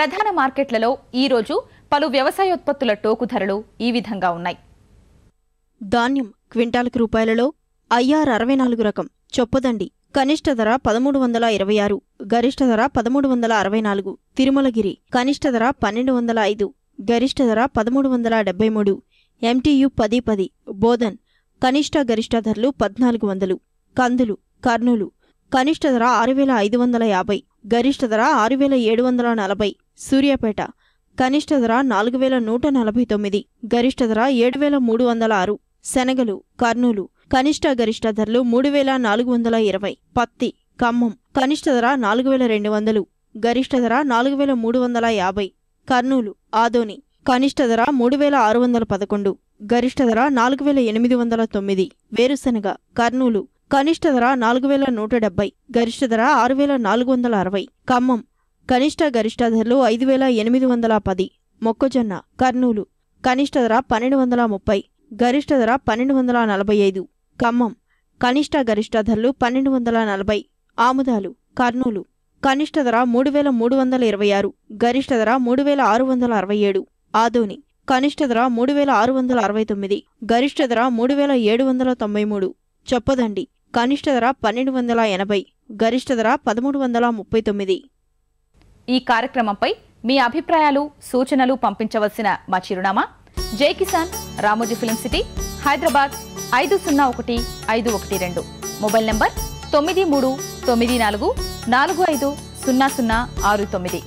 ప్రధాన మార్కెట్లలో ఈరోజు పలు వ్యవసాయోత్పత్తుల టోకు ధరలు ఈ విధంగా ఉన్నాయి ధాన్యం క్వింటాలకు రూపాయలలో ఐఆర్ అరవై నాలుగు రకం చొప్పదండి కనిష్ట ధర పదమూడు వందల ఇరవై ఆరు గరిష్ట ధర పదమూడు వందల అరవై నాలుగు తిరుమలగిరి కనిష్ట ధర పన్నెండు వందల ఐదు గరిష్ట ధర పదమూడు వందల డెబ్బై మూడు ఎంటీయు పది పది బోధన్ కనిష్ట గరిష్ట ధరలు పద్నాలుగు వందలు కందులు కర్నూలు కనిష్ట ధర ఆరు వేల ఐదు వందల యాభై గరిష్ట ధర ఆరు వేల ఏడు వందల నలభై సూర్యాపేట కనిష్ట ధర నాలుగు వేల నూట నలభై తొమ్మిది గరిష్ట ధర ఏడు వేల మూడు వందల ఆరు శనగలు కర్నూలు కనిష్ట గరిష్ట ధరలు మూడు వేల నాలుగు వందల ఇరవై పత్తి ఖమ్మం కనిష్ట ధర నాలుగు వేల రెండు వందలు గరిష్ట ధర నాలుగు వేల మూడు వందల యాభై కర్నూలు ఆదోని కనిష్ట ధర మూడు వేల ఆరు వందల పదకొండు గరిష్ట ధర నాలుగు వేల ఎనిమిది వందల తొమ్మిది వేరుశనగ కర్నూలు కనిష్ట ధర నాలుగు వేల నూట డెబ్బై గరిష్ట ధర ఆరు వేల నాలుగు వందల అరవై ఖమ్మం కనిష్ట గరిష్ట ధరలు ఐదు వేల ఎనిమిది వందల పది మొక్కజొన్న కర్నూలు కనిష్ట ధర పన్నెండు వందల ముప్పై గరిష్ట ధర పన్నెండు వందల నలభై ఐదు ఖమ్మం కనిష్ట గరిష్ట ధరలు పన్నెండు వందల నలభై ఆముదాలు కర్నూలు కనిష్ట ధర మూడు వేల మూడు వందల ఇరవై ఆరు గరిష్ట ధర మూడు వేల ఆరు వందల అరవై ఏడు ఆదోని కనిష్ట ధర మూడు వేల ఆరు వందల అరవై తొమ్మిది గరిష్ట ధర మూడు వేల ఏడు వందల తొంభై మూడు చొప్పదండి కనిష్ట ధర పన్నెండు వందల ఎనభై గరిష్ట ధర పదమూడు వందల ముప్పై తొమ్మిది ఈ కార్యక్రమంపై మీ అభిప్రాయాలు సూచనలు పంపించవలసిన మా చిరునామా జై కిసాన్ రామోజీ ఫిలిం సిటీ హైదరాబాద్ ఐదు సున్నా ఒకటి ఐదు ఒకటి రెండు మొబైల్ నంబర్ తొమ్మిది మూడు తొమ్మిది నాలుగు నాలుగు ఐదు సున్నా సున్నా ఆరు తొమ్మిది